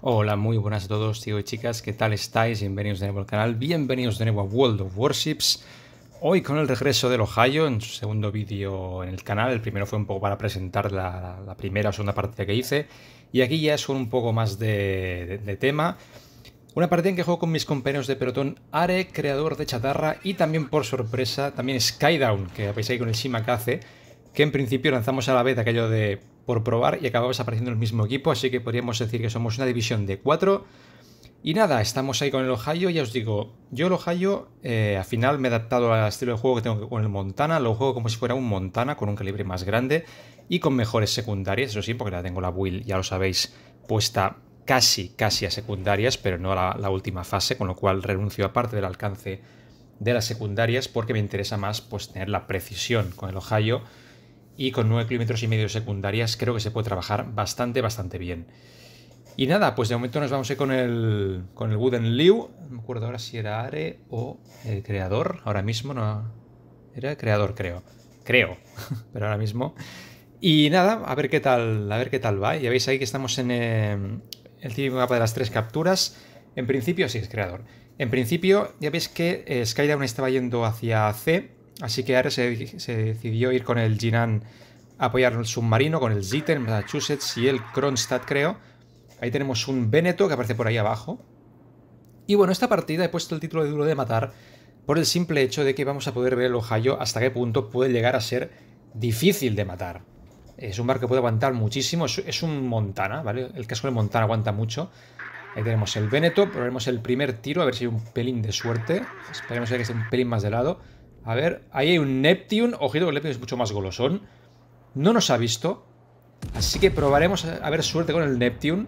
Hola, muy buenas a todos, chicos y chicas, ¿qué tal estáis? Bienvenidos de nuevo al canal, bienvenidos de nuevo a World of Warships. Hoy con el regreso del Ohio, en su segundo vídeo en el canal, el primero fue un poco para presentar la, primera o segunda partida que hice, y aquí ya es un poco más de, tema. Una partida en que juego con mis compañeros de pelotón Are, creador de chatarra, y también por sorpresa, también Skydown, que veis ahí con el hace que en principio lanzamos a la vez aquello de por probar y acabamos apareciendo el mismo equipo, así que podríamos decir que somos una división de cuatro. Y nada, estamos ahí con el Ohio, ya os digo, yo el Ohio eh, al final me he adaptado al estilo de juego que tengo con el Montana, lo juego como si fuera un Montana con un calibre más grande y con mejores secundarias, eso sí, porque la tengo la Will, ya lo sabéis, puesta casi, casi a secundarias, pero no a la, última fase, con lo cual renuncio a parte del alcance de las secundarias porque me interesa más pues tener la precisión con el Ohio y con 9 kilómetros y medio secundarias creo que se puede trabajar bastante, bastante bien. Y nada, pues de momento nos vamos a eh, ir con el, con el Wooden Liu. No me acuerdo ahora si era Are o el creador. Ahora mismo no. Era el creador, creo. Creo. Pero ahora mismo. Y nada, a ver qué tal, a ver qué tal va. Ya veis ahí que estamos en eh, el típico mapa de las tres capturas. En principio, sí, es creador. En principio, ya veis que eh, Skydown estaba yendo hacia C Así que Ares se, decidió ir con el Jinan a apoyar el submarino, con el Zitten, Massachusetts y el Kronstadt, creo. Ahí tenemos un Veneto que aparece por ahí abajo. Y bueno, esta partida he puesto el título de Duro de Matar por el simple hecho de que vamos a poder ver el Ohio hasta qué punto puede llegar a ser difícil de matar. Es un barco que puede aguantar muchísimo, es, un Montana, ¿vale? El casco de Montana aguanta mucho. Ahí tenemos el Veneto, probaremos el primer tiro, a ver si hay un pelín de suerte. Esperemos que esté un pelín más de lado. A ver, ahí hay un Neptune. Ojito que el Neptune es mucho más golosón. No nos ha visto. Así que probaremos a, ver suerte con el Neptune.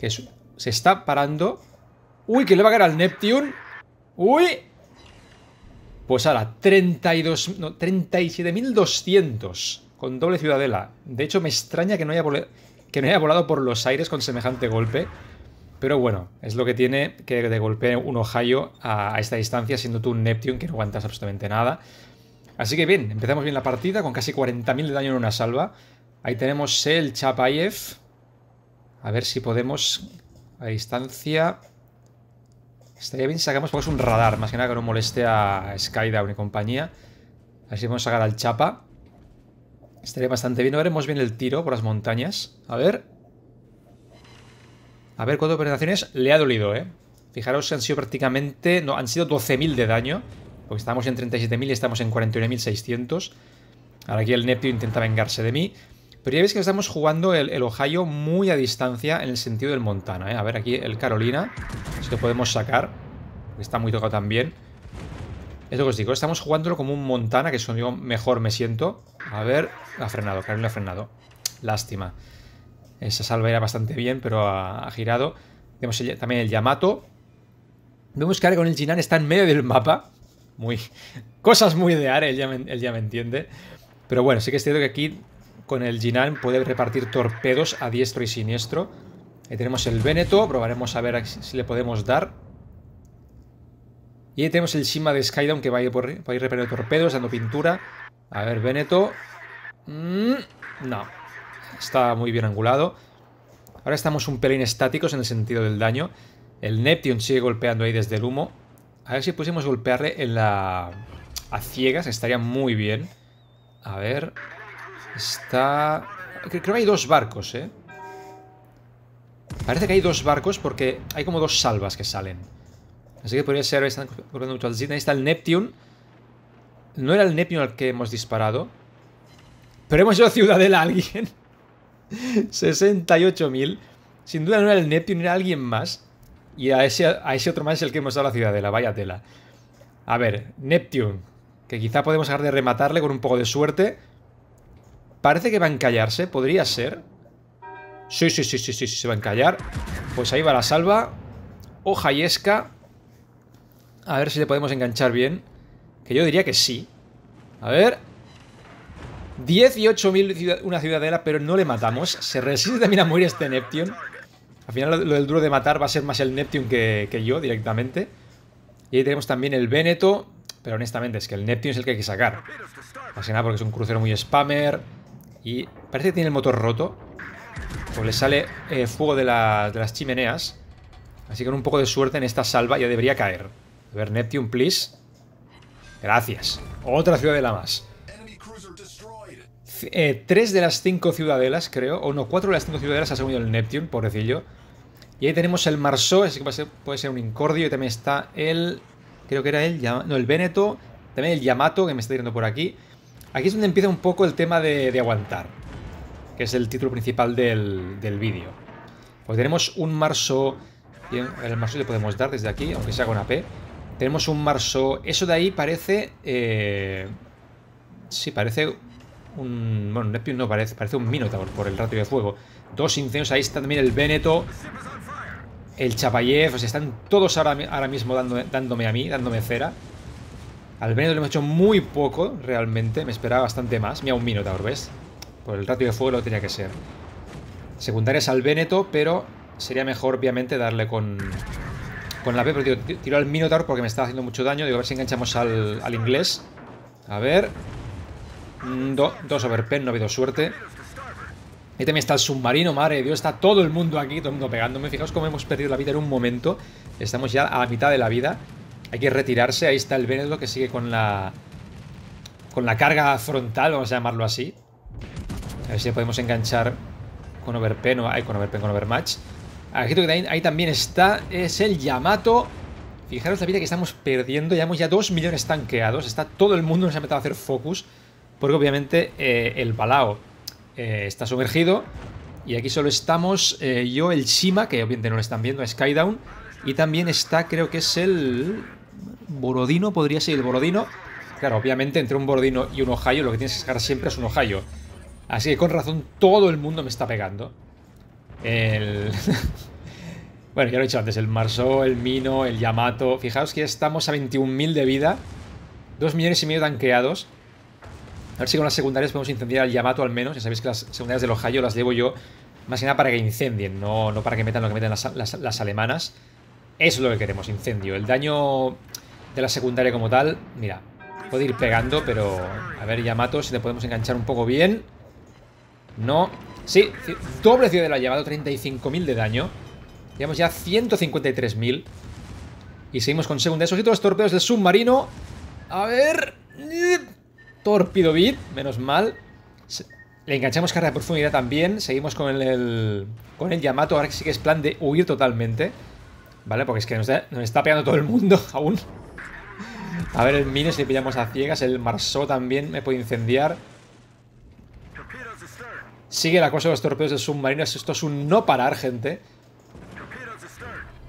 Que se está parando. ¡Uy, que le va a caer al Neptune! ¡Uy! Pues ahora, 32, 37.200 con doble ciudadela. De hecho, me extraña que no haya, que no haya volado por los aires con semejante golpe. Pero bueno, es lo que tiene que de golpe un Ohio a, esta distancia, siendo tú un Neptune que no aguantas absolutamente nada. Así que bien, empezamos bien la partida con casi 40.000 de daño en una salva. Ahí tenemos el Chapayev. A ver si podemos a distancia. Estaría bien sacamos un radar, más que nada que no moleste a Skydown y compañía. Así vamos a sacar al Chapa. Estaría bastante bien. veremos bien el tiro por las montañas. A ver. A ver, cuatro operaciones le ha dolido, ¿eh? Fijaros, han sido prácticamente... No, han sido 12.000 de daño. Porque estábamos en 37.000 y estamos en 41.600. Ahora aquí el Neptio intenta vengarse de mí. Pero ya veis que estamos jugando el, Ohio muy a distancia en el sentido del Montana, ¿eh? A ver, aquí el Carolina. Si lo podemos sacar. está muy tocado también. Es lo que os digo, estamos jugándolo como un Montana, que es mejor me siento. A ver, ha frenado, Carolina ha frenado. Lástima. Esa salva era bastante bien, pero ha, girado. Tenemos también el Yamato. Vemos que ahora con el Jinan está en medio del mapa. Muy, cosas muy de área, él ya, me, entiende. Pero bueno, sí que es cierto que aquí con el Jinan puede repartir torpedos a diestro y siniestro. Ahí tenemos el Veneto, probaremos a ver si le podemos dar. Y ahí tenemos el Shima de Skydown que va a ir, por, reparando torpedos, dando pintura. A ver, Veneto. Mm, no, está muy bien angulado. Ahora estamos un pelín estáticos en el sentido del daño. El Neptune sigue golpeando ahí desde el humo. A ver si pudiésemos golpearle en la... A ciegas, estaría muy bien. A ver... Está... Creo que hay dos barcos, ¿eh? Parece que hay dos barcos porque hay como dos salvas que salen. Así que podría ser... Ahí está el Neptune. No era el Neptune al que hemos disparado. Pero hemos ido a Ciudadela a alguien. 68.000. Sin duda no era el Neptune, era alguien más. Y a ese, ese otro más es el que hemos dado la ciudadela, vaya tela. A ver, Neptune, que quizá podemos dejar de rematarle con un poco de suerte. Parece que va a encallarse, podría ser. Sí, sí, sí, sí, sí, se va a encallar. Pues ahí va la salva. Hoja y esca. A ver si le podemos enganchar bien. Que yo diría que sí. A ver, 18.000 una ciudadela, pero no le matamos. Se resiste también a morir este Neptune. Al final lo, del duro de matar va a ser más el Neptune que, yo directamente. Y ahí tenemos también el Veneto. Pero honestamente, es que el Neptune es el que hay que sacar. Más nada porque es un crucero muy spammer. Y parece que tiene el motor roto. Porque le sale eh, fuego de, las chimeneas. Así que con un poco de suerte en esta salva ya debería caer. A ver, Neptune, please. Gracias. Otra ciudadela más. Eh, tres de las cinco ciudadelas, creo, o no, cuatro de las cinco ciudadelas ha salido el Neptune, pobrecillo. Y ahí tenemos el Marsó, ese que puede ser, un Incordio, y también está el... Creo que era el... No, el Veneto, también el Yamato, que me está tirando por aquí. Aquí es donde empieza un poco el tema de, aguantar, que es el título principal del, vídeo. Pues tenemos un Marso... el Marso le podemos dar desde aquí, aunque sea con AP. Tenemos un Marso... Eso de ahí parece... Eh, sí, parece bueno, no parece, parece un Minotaur por el ratio de fuego. Dos incendios, ahí está también el Veneto, el Chapayev, o sea, están todos ahora, ahora mismo dándome, dándome, a mí, dándome cera. Al Veneto le hemos hecho muy poco, realmente, me esperaba bastante más. Mira, un Minotaur, ¿ves? Por el ratio de fuego lo tenía que ser. Secundarias al Veneto, pero sería mejor, obviamente, darle con... Con la P, pero tiro al Minotaur porque me está haciendo mucho daño. Digo, a ver si enganchamos al inglés. A ver, Mm, dos overpen, no ha habido suerte. Ahí también está el submarino, madre de Dios, está todo el mundo aquí, todo el mundo pegándome. Fijaos cómo hemos perdido la vida en un momento. Estamos ya a la mitad de la vida. Hay que retirarse, ahí está el Venedo que sigue con la... Con la carga frontal, vamos a llamarlo así. A ver si podemos enganchar con overpen o... con overpen, con overmatch. ahí también está, es el Yamato. Fijaros la vida que estamos perdiendo, Ya hemos ya dos millones tanqueados. Está todo el mundo, nos ha metido a hacer focus. Porque obviamente eh, el Balao eh, está sumergido. Y aquí solo estamos eh, yo, el Shima, que obviamente no lo están viendo, Skydown. Y también está, creo que es el Borodino, podría ser el Borodino. Claro, obviamente entre un Borodino y un Ohio lo que tienes que sacar siempre es un Ohio. Así que con razón todo el mundo me está pegando. El... bueno, ya lo he dicho antes, el Marso, el Mino, el Yamato. Fijaos que ya estamos a 21.000 de vida. dos millones y medio tanqueados. A ver si con las secundarias podemos incendiar al Yamato al menos. Ya sabéis que las secundarias los Ohio las llevo yo más que nada para que incendien, no, no para que metan lo que meten las, alemanas. es lo que queremos, incendio. El daño de la secundaria como tal, mira, puede ir pegando, pero... A ver, Yamato, si le podemos enganchar un poco bien. No. Sí, doble ciudad de la llevado. 35.000 de daño. Llevamos ya 153.000. Y seguimos con segunda. Esos y todos los torpedos del submarino. A ver... Torpido Beat, menos mal. Le enganchamos carga de profundidad también. Seguimos con el, con el Yamato. Ahora que sí que es plan de huir totalmente. ¿Vale? Porque es que nos, está pegando todo el mundo aún. A ver, el Mines le pillamos a ciegas. El marsó también me puede incendiar. Sigue la cosa de los torpedos de submarinos. Esto es un no parar, gente.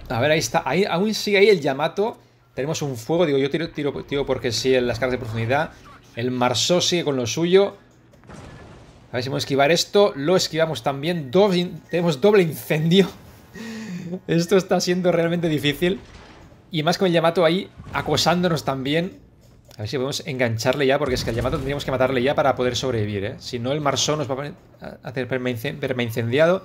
A ver, ahí está. aún sigue ahí el Yamato. Tenemos un fuego. Digo, yo tiro, tiro, porque sí en las cargas de profundidad. El Marsó sigue con lo suyo. A ver si podemos esquivar esto. Lo esquivamos también. tenemos doble incendio. esto está siendo realmente difícil. Y más con el Yamato ahí acosándonos también. A ver si podemos engancharle ya, porque es que al Yamato tendríamos que matarle ya para poder sobrevivir, ¿eh? Si no, el Marsó nos va a hacer verme incendiado.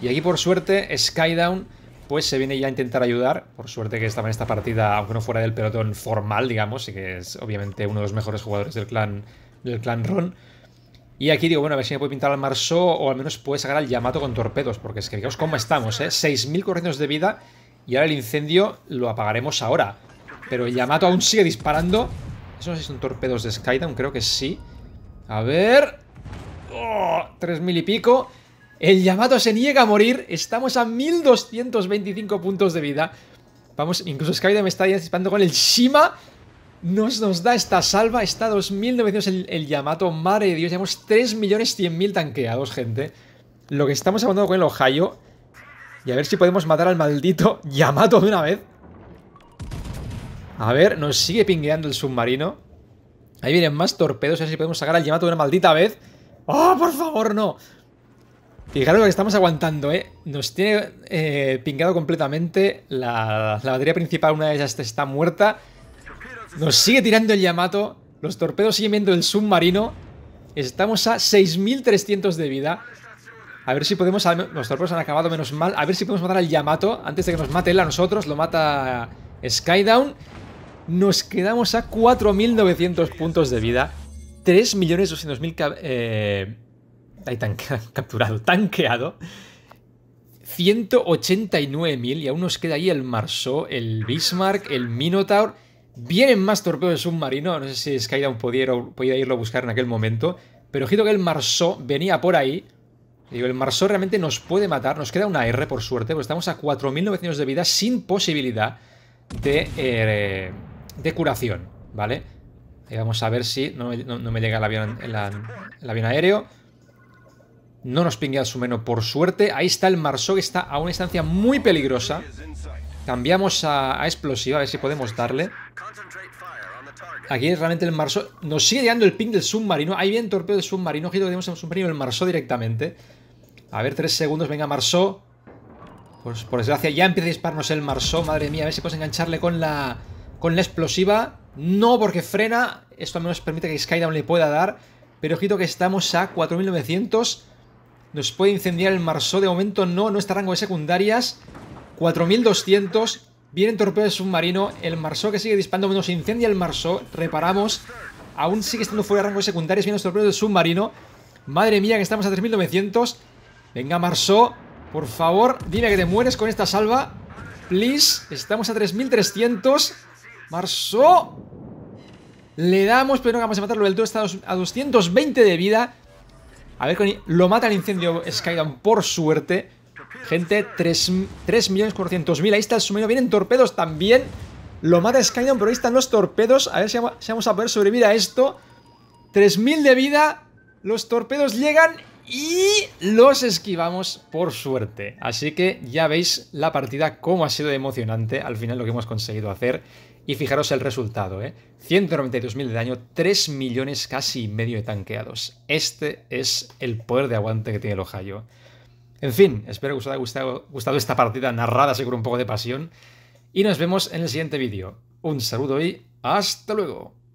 Y aquí, por suerte, Skydown pues se viene ya a intentar ayudar. Por suerte que estaba en esta partida, aunque no fuera del pelotón formal, digamos, Y que es obviamente uno de los mejores jugadores del clan, del clan Ron. Y aquí digo, bueno, a ver si me puede pintar al Marso o al menos puede sacar al Yamato con torpedos, porque es que fijaos cómo estamos, ¿eh? 6.000 corrientes de vida y ahora el incendio lo apagaremos ahora. Pero el Yamato aún sigue disparando. Eso no sé si son torpedos de Skydown, creo que sí. A ver... ¡Oh! 3.000 y pico... El Yamato se niega a morir. Estamos a 1225 puntos de vida. Vamos, incluso Skyrim me está disparando con el Shima. Nos, nos da esta salva. Está a 2900 el, Yamato. Madre de Dios, llevamos 3.100.000 tanqueados, gente. Lo que estamos hablando con el Ohio. Y a ver si podemos matar al maldito Yamato de una vez. A ver, nos sigue pingueando el submarino. Ahí vienen más torpedos. A ver si podemos sacar al Yamato de una maldita vez. ¡Oh, por favor, no! Fijaros lo que estamos aguantando, ¿eh? Nos tiene eh, pingado completamente. La, la, batería principal, una de ellas está muerta. Nos sigue tirando el Yamato. Los torpedos siguen viendo el submarino. Estamos a 6.300 de vida. A ver si podemos... Los torpedos han acabado, menos mal. A ver si podemos matar al Yamato antes de que nos mate él a nosotros. Lo mata Skydown. Nos quedamos a 4.900 puntos de vida. 3.200.000... Eh Ahí tanqueado, capturado, tanqueado. 189.000 y aún nos queda ahí el Marsó, el Bismarck, el Minotaur. Vienen más torpedos de submarino, no sé si Skydown podía, irlo a buscar en aquel momento, pero ojito que el Marsó venía por ahí. Digo, el Marsó realmente nos puede matar, nos queda una R por suerte, porque estamos a 4.900 de vida sin posibilidad eh, de, curación, ¿vale? Y vamos a ver si no, me llega el avión, el avión aéreo. No nos pingue al Sumeno, por suerte. Ahí está el que está a una distancia muy peligrosa. Cambiamos a, explosiva, a ver si podemos darle. Aquí realmente el Marsó. Nos sigue llegando el ping del submarino. Ahí viene torpeo del submarino. Ojito que tenemos el submarino, el Marsó directamente. A ver, tres segundos. Venga, Marsó. Pues por desgracia ya empieza a dispararnos el Marsó. Madre mía, a ver si podemos engancharle con la, con la explosiva. No, porque frena. Esto al menos permite que Skydown le pueda dar. Pero ojito que estamos a 4900. Nos puede incendiar el Marsó. De momento no, no está rango de secundarias. 4200. Viene torpedos de submarino. El Marsó que sigue disparando. Nos incendia el Marsó. Reparamos. Aún sigue estando fuera de rango de secundarias. Vienen torpedos del submarino. Madre mía, que estamos a 3900. Venga, Marsó. Por favor, dime que te mueres con esta salva. Please. Estamos a 3300. Marsó. Le damos, pero no vamos a matarlo. El todo está a 220 de vida. A ver, lo mata el incendio Skydown, por suerte. Gente, 3.400.000. Ahí está el sumido. Vienen torpedos también. Lo mata Skydown, pero ahí están los torpedos. A ver si vamos a poder sobrevivir a esto. 3.000 de vida. Los torpedos llegan y los esquivamos por suerte. Así que ya veis la partida, cómo ha sido emocionante al final lo que hemos conseguido hacer. Y fijaros el resultado, ¿eh? 192.000 de daño, 3 millones casi y medio de tanqueados. Este es el poder de aguante que tiene el Ohio. En fin, espero que os haya gustado, esta partida narrada, seguro un poco de pasión. Y nos vemos en el siguiente vídeo. Un saludo y hasta luego.